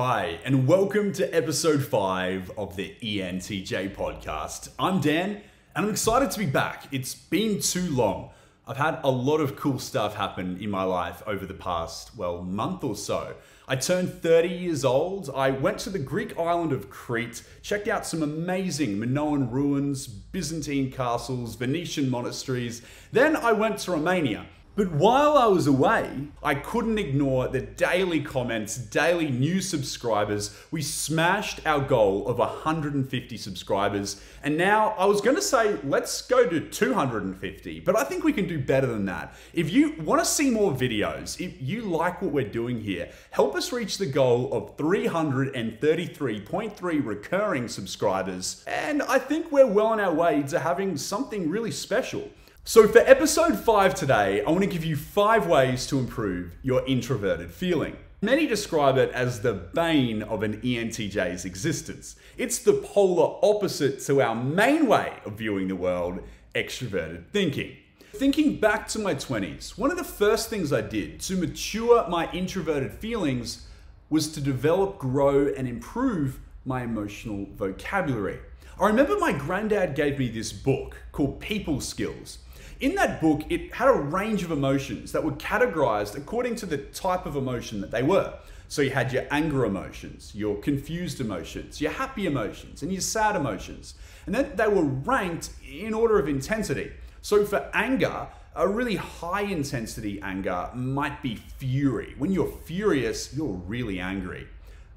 Hi, and welcome to episode five of the ENTJ podcast. I'm Dan, and I'm excited to be back. It's been too long. I've had a lot of cool stuff happen in my life over the past, well, month or so. I turned 30 years old. I went to the Greek island of Crete, checked out some amazing Minoan ruins, Byzantine castles, Venetian monasteries. Then I went to Romania but while I was away, I couldn't ignore the daily comments, daily new subscribers. We smashed our goal of 150 subscribers. And now I was going to say, let's go to 250, but I think we can do better than that. If you want to see more videos, if you like what we're doing here, help us reach the goal of 333.3 recurring subscribers. And I think we're well on our way to having something really special. So, for episode five today, I want to give you five ways to improve your introverted feeling. Many describe it as the bane of an ENTJ's existence. It's the polar opposite to our main way of viewing the world extroverted thinking. Thinking back to my 20s, one of the first things I did to mature my introverted feelings was to develop, grow, and improve my emotional vocabulary. I remember my granddad gave me this book called People Skills. In that book, it had a range of emotions that were categorized according to the type of emotion that they were. So you had your anger emotions, your confused emotions, your happy emotions, and your sad emotions. And then they were ranked in order of intensity. So for anger, a really high intensity anger might be fury. When you're furious, you're really angry.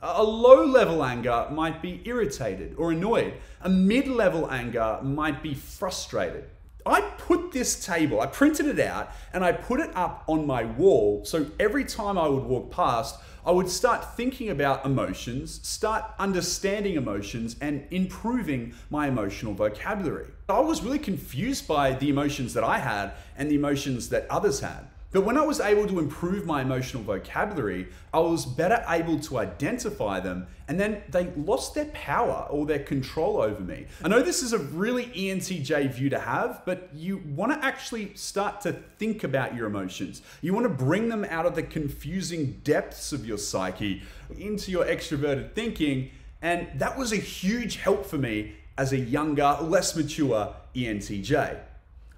A low level anger might be irritated or annoyed. A mid level anger might be frustrated. I put this table, I printed it out, and I put it up on my wall. So every time I would walk past, I would start thinking about emotions, start understanding emotions, and improving my emotional vocabulary. I was really confused by the emotions that I had and the emotions that others had. But when I was able to improve my emotional vocabulary, I was better able to identify them, and then they lost their power or their control over me. I know this is a really ENTJ view to have, but you want to actually start to think about your emotions. You want to bring them out of the confusing depths of your psyche into your extroverted thinking, and that was a huge help for me as a younger, less mature ENTJ.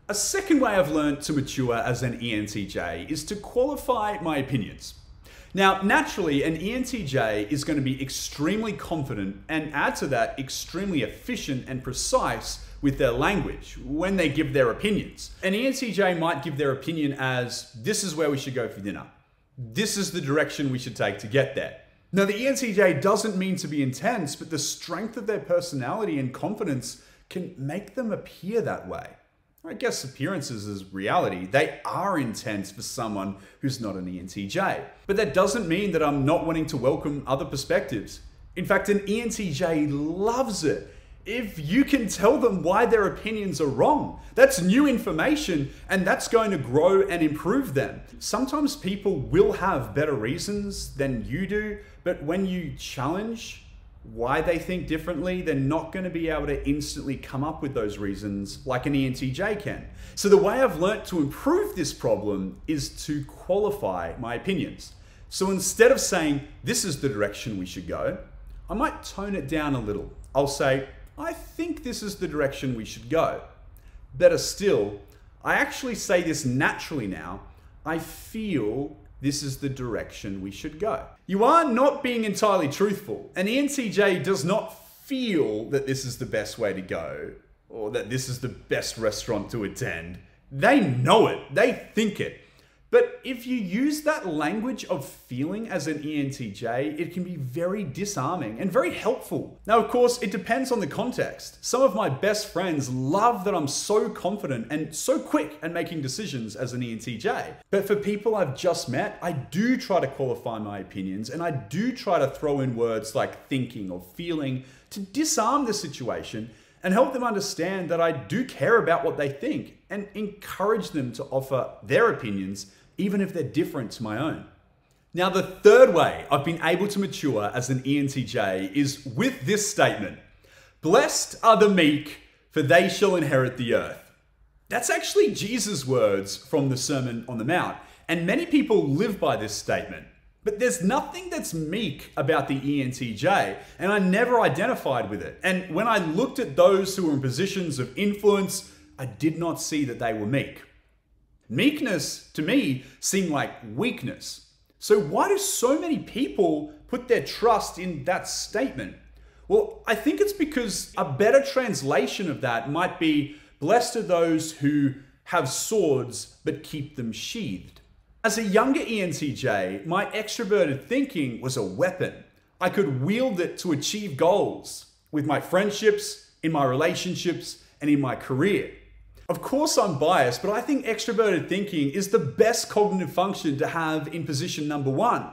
A second way I've learned to mature as an ENTJ is to qualify my opinions. Now, naturally, an ENTJ is going to be extremely confident and add to that, extremely efficient and precise with their language when they give their opinions. An ENTJ might give their opinion as this is where we should go for dinner, this is the direction we should take to get there. Now, the ENTJ doesn't mean to be intense, but the strength of their personality and confidence can make them appear that way. I guess appearances is reality. They are intense for someone who's not an ENTJ. But that doesn't mean that I'm not wanting to welcome other perspectives. In fact, an ENTJ loves it. If you can tell them why their opinions are wrong, that's new information and that's going to grow and improve them. Sometimes people will have better reasons than you do, but when you challenge why they think differently, they're not going to be able to instantly come up with those reasons like an ENTJ can. So, the way I've learnt to improve this problem is to qualify my opinions. So, instead of saying, this is the direction we should go, I might tone it down a little. I'll say, I think this is the direction we should go. Better still, I actually say this naturally now. I feel this is the direction we should go. You are not being entirely truthful. An ENTJ does not feel that this is the best way to go or that this is the best restaurant to attend. They know it, they think it. But if you use that language of feeling as an ENTJ, it can be very disarming and very helpful. Now, of course, it depends on the context. Some of my best friends love that I'm so confident and so quick at making decisions as an ENTJ. But for people I've just met, I do try to qualify my opinions and I do try to throw in words like thinking or feeling to disarm the situation and help them understand that I do care about what they think and encourage them to offer their opinions even if they're different to my own. Now, the third way I've been able to mature as an ENTJ is with this statement Blessed are the meek, for they shall inherit the earth. That's actually Jesus' words from the Sermon on the Mount, and many people live by this statement. But there's nothing that's meek about the ENTJ, and I never identified with it. And when I looked at those who were in positions of influence, I did not see that they were meek. Meekness to me seemed like weakness. So why do so many people put their trust in that statement? Well, I think it's because a better translation of that might be blessed are those who have swords but keep them sheathed. As a younger ENTJ, my extroverted thinking was a weapon. I could wield it to achieve goals with my friendships, in my relationships, and in my career. Of course, I'm biased, but I think extroverted thinking is the best cognitive function to have in position number one.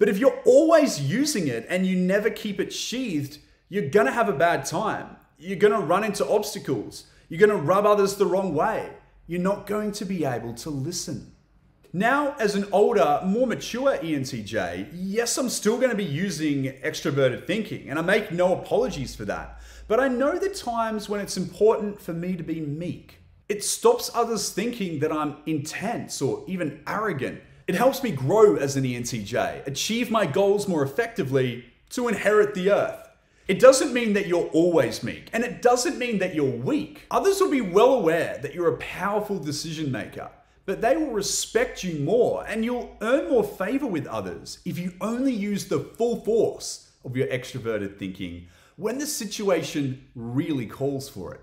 But if you're always using it and you never keep it sheathed, you're gonna have a bad time. You're gonna run into obstacles. You're gonna rub others the wrong way. You're not going to be able to listen. Now, as an older, more mature ENTJ, yes, I'm still going to be using extroverted thinking, and I make no apologies for that. But I know the times when it's important for me to be meek it stops others thinking that I'm intense or even arrogant. It helps me grow as an ENTJ, achieve my goals more effectively to inherit the earth. It doesn't mean that you're always meek, and it doesn't mean that you're weak. Others will be well aware that you're a powerful decision maker, but they will respect you more and you'll earn more favor with others if you only use the full force of your extroverted thinking when the situation really calls for it.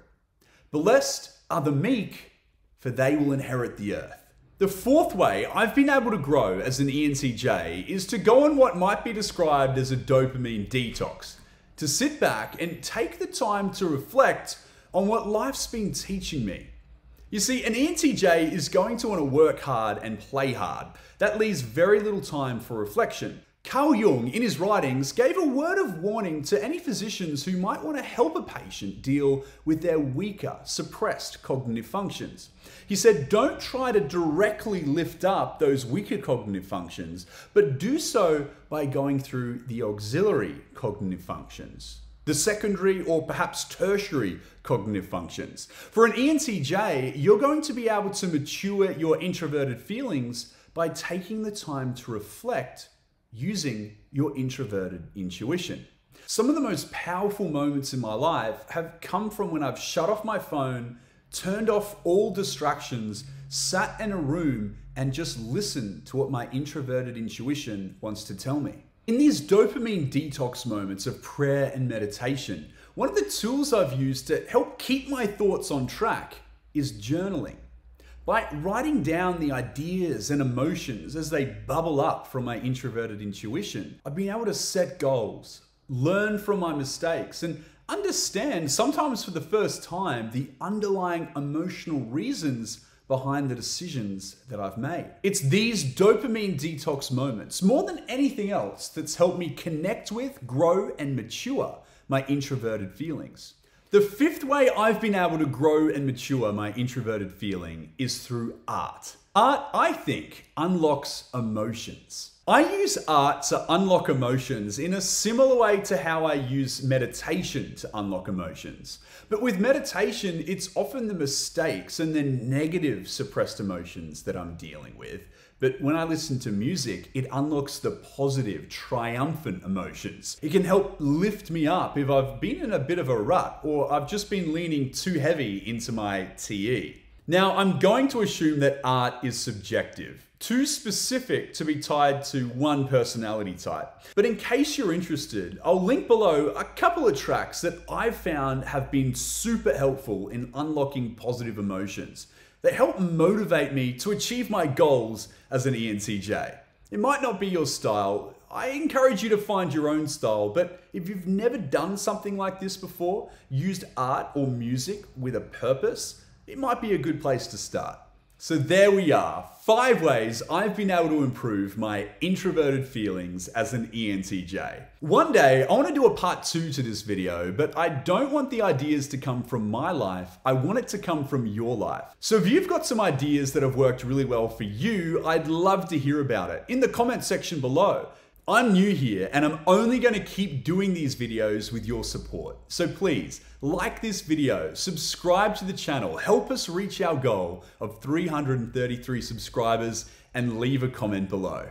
Blessed are the meek, for they will inherit the earth. The fourth way I've been able to grow as an ENCJ is to go on what might be described as a dopamine detox, to sit back and take the time to reflect on what life's been teaching me. You see, an ENTJ is going to want to work hard and play hard. That leaves very little time for reflection. Carl Jung, in his writings, gave a word of warning to any physicians who might want to help a patient deal with their weaker, suppressed cognitive functions. He said, Don't try to directly lift up those weaker cognitive functions, but do so by going through the auxiliary cognitive functions the secondary or perhaps tertiary cognitive functions. For an ENTJ, you're going to be able to mature your introverted feelings by taking the time to reflect using your introverted intuition. Some of the most powerful moments in my life have come from when I've shut off my phone, turned off all distractions, sat in a room, and just listened to what my introverted intuition wants to tell me. In these dopamine detox moments of prayer and meditation, one of the tools I've used to help keep my thoughts on track is journaling by writing down the ideas and emotions as they bubble up from my introverted intuition, I've been able to set goals, learn from my mistakes, and understand, sometimes for the first time, the underlying emotional reasons behind the decisions that I've made. It's these dopamine detox moments, more than anything else, that's helped me connect with, grow, and mature my introverted feelings. The fifth way I've been able to grow and mature my introverted feeling is through art. Art, I think, unlocks emotions. I use art to unlock emotions in a similar way to how I use meditation to unlock emotions. But with meditation, it's often the mistakes and the negative suppressed emotions that I'm dealing with but when I listen to music, it unlocks the positive, triumphant emotions. It can help lift me up if I've been in a bit of a rut or I've just been leaning too heavy into my TE. Now, I'm going to assume that art is subjective, too specific to be tied to one personality type. But in case you're interested, I'll link below a couple of tracks that I've found have been super helpful in unlocking positive emotions that help motivate me to achieve my goals as an ENTJ. It might not be your style. I encourage you to find your own style, but if you've never done something like this before, used art or music with a purpose, it might be a good place to start. So there we are, five ways I've been able to improve my introverted feelings as an ENTJ. One day, I want to do a part two to this video, but I don't want the ideas to come from my life. I want it to come from your life. So if you've got some ideas that have worked really well for you, I'd love to hear about it in the comment section below. I'm new here and I'm only going to keep doing these videos with your support. So please, like this video, subscribe to the channel, help us reach our goal of 333 subscribers and leave a comment below.